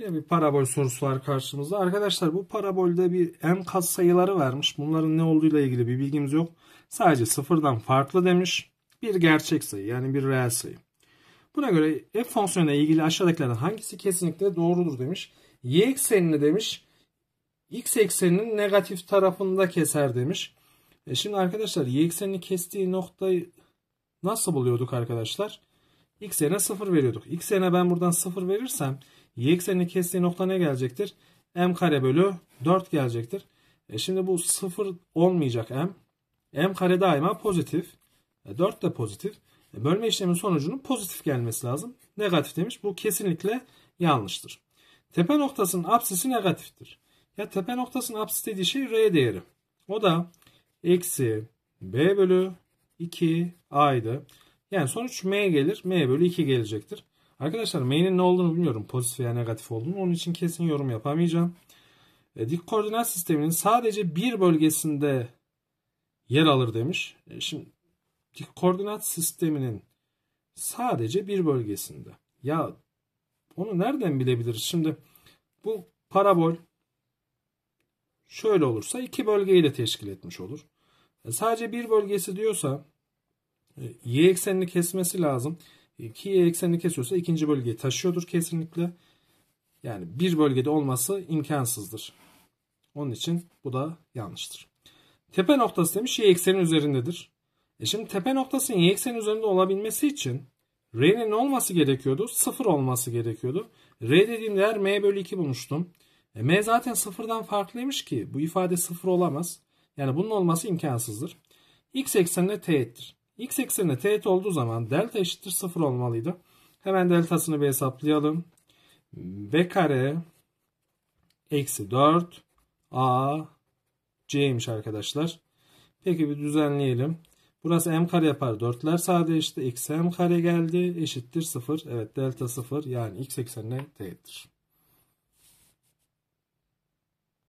Yine bir parabol sorusu var karşımızda. Arkadaşlar bu parabolde bir en kat sayıları vermiş. Bunların ne olduğuyla ilgili bir bilgimiz yok. Sadece sıfırdan farklı demiş. Bir gerçek sayı yani bir reel sayı. Buna göre f fonksiyonuyla ilgili aşağıdakilerden hangisi kesinlikle doğrudur demiş. Y eksenini demiş. X ekseninin negatif tarafında keser demiş. E şimdi arkadaşlar y eksenini kestiği noktayı nasıl buluyorduk arkadaşlar? X yerine 0 veriyorduk. X yerine ben buradan 0 verirsem Y eksenini kestiği nokta ne gelecektir? M kare bölü 4 gelecektir. E şimdi bu 0 olmayacak M. M kare daima pozitif. E 4 de pozitif. E bölme işlemin sonucunun pozitif gelmesi lazım. Negatif demiş. Bu kesinlikle yanlıştır. Tepe noktasının apsisi negatiftir. Ya tepe noktasının apsis dediği şey R değeri. O da eksi B bölü 2 A'ydı. Yani sonuç M gelir. M bölü 2 gelecektir. Arkadaşlar main'in ne olduğunu bilmiyorum. Pozitif veya negatif olduğunu. Onun için kesin yorum yapamayacağım. E, dik koordinat sisteminin sadece bir bölgesinde yer alır demiş. E, şimdi dik koordinat sisteminin sadece bir bölgesinde. Ya onu nereden bilebiliriz? Şimdi bu parabol şöyle olursa iki bölgeyle teşkil etmiş olur. E, sadece bir bölgesi diyorsa e, y eksenini kesmesi lazım ki eksenini kesiyorsa ikinci bölgeyi taşıyordur kesinlikle. Yani bir bölgede olması imkansızdır. Onun için bu da yanlıştır. Tepe noktası demiş y ekseni üzerindedir. E şimdi tepe noktasının y ekseni üzerinde olabilmesi için R'nin olması gerekiyordu? sıfır olması gerekiyordu. R dediğim değer m bölü 2 bulmuştum. E, m zaten sıfırdan farklıymış ki bu ifade sıfır olamaz. Yani bunun olması imkansızdır. X eksenine teğettir. X eksenine teğet olduğu zaman delta eşittir 0 olmalıydı. Hemen deltasını bir hesaplayalım. B kare eksi 4 A C'ymiş arkadaşlar. Peki bir düzenleyelim. Burası m kare yapar 4'ler sadeleşti. Eksi m kare geldi eşittir 0. Evet delta 0 yani x eksenine teğettir.